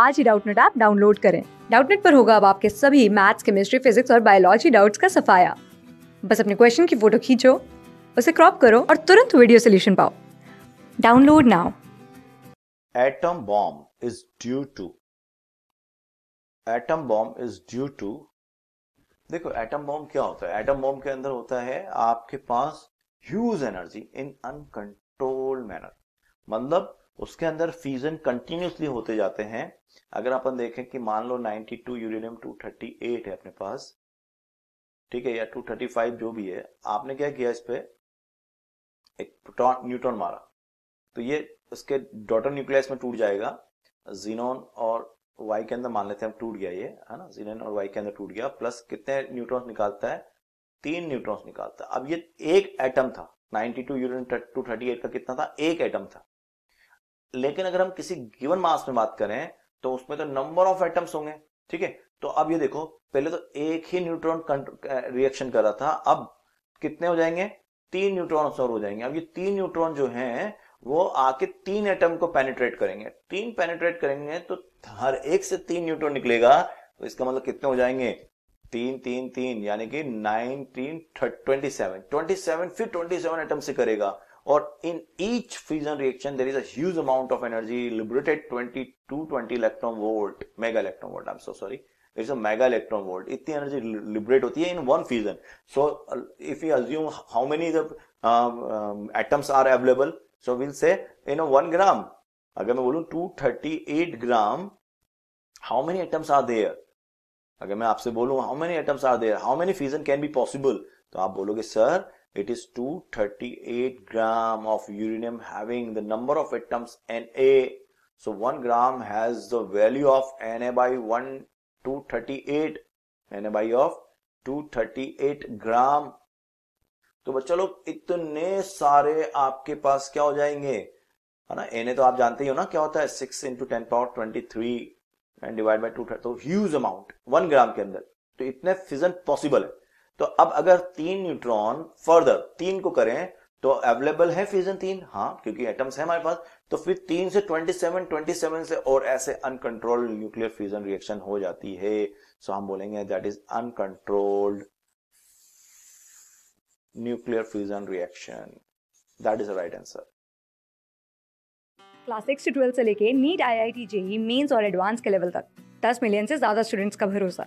आज ही Doubtnut app download करें डाउटनेट पर होगा अब आपके सभी मैथ्स केमिस्ट्री फिजिक्स और बायोलॉजी डाउट्स का सफाया बस अपने क्वेश्चन की फोटो खींचो उसे क्रॉप करो और तुरंत वीडियो सोल्यूशन पाओ download now atom bomb is due to atom bomb is due to देखो एटम बॉम्ब क्या होता है एटम बॉम्ब के अंदर होता है आपके पास huge energy in uncontrolled manner मतलब उसके अंदर फ्यूजन कंटिन्यूसली होते जाते हैं अगर अपन देखें कि मान लो 92 यूरेनियम 238 है अपने पास ठीक है या 235 जो भी है आपने क्या किया इस पे एक प्रोटॉन न्यूट्रॉन मारा तो ये उसके डॉटर न्यूक्लियस में टूट जाएगा जीनोन और वाई के अंदर मान लेते हैं टूट गया ये है ना जीनोन और वाई के अंदर टूट गया प्लस कितने न्यूट्रॉन्स निकालता है तीन न्यूट्रॉन्स निकालता है अब ये एक एटम था 92 यूरेनियम 238 का कितना था एक एटम था लेकिन अगर हम किसी गिवन मास में बात करें तो उसमें तो नंबर ऑफ एटम्स होंगे ठीक है तो अब ये देखो पहले तो एक ही न्यूट्रॉन रिएक्शन eh, कर रहा था अब कितने हो जाएंगे तीन न्यूट्रॉन और हो जाएंगे अब ये तीन न्यूट्रॉन जो हैं वो आके तीन एटम को पेनिट्रेट करेंगे तीन पेनिट्रेट करेंगे तो हर एक से तीन न्यूट्रॉन निकलेगा तो इसका मतलब कितने हो जाएंगे तीन तीन तीन यानी कि नाइन तीन ट्वेंटी सेवन ट्वेंटी सेवन फिर ट्वेंटी सेवन एटम से करेगा और in each fusion reaction there is a amount of energy liberated twenty two twenty electron volt mega electron volt I am so sorry it's a mega electron volt इतनी energy liberate होती है in one fusion so if you assume how many atoms are available so will say in one gram अगर मैं बोलू to thirty eight gram how many atoms are there अगर मैं आपसे बोलू how many atoms are there how many fusion can be possible तो आप बोलोगे sir It is 238 gram of uranium having the number of atoms Na. So 1 gram has the value of Na by 1 238 Na by of 238 gram तो बच्चों लोग इतने सारे आपके पास क्या हो जाएंगे है ना एन तो आप जानते ही हो ना क्या होता है six into ten power twenty three and divide by two तो ह्यूज अमाउंट वन ग्राम के अंदर तो इतने फिजन पॉसिबल है तो अब अगर तीन न्यूट्रॉन फर्दर तीन को करें तो अवेलेबल है फ्यूजन तीन हाँ क्योंकि एटम्स है हमारे पास तो फिर तीन से ट्वेंटी सेवन से और ऐसे अनकंट्रोल्ड न्यूक्लियर फ्यूजन रिएक्शन हो जाती है सो हम बोलेंगे that is uncontrolled nuclear fusion reaction that is right answer class six से ट्वेल्थ से लेके NEET I I T JEE mains और एडवांस के लेवल तक दस मिलियन से ज्यादा स्टूडेंट्स का भरोसा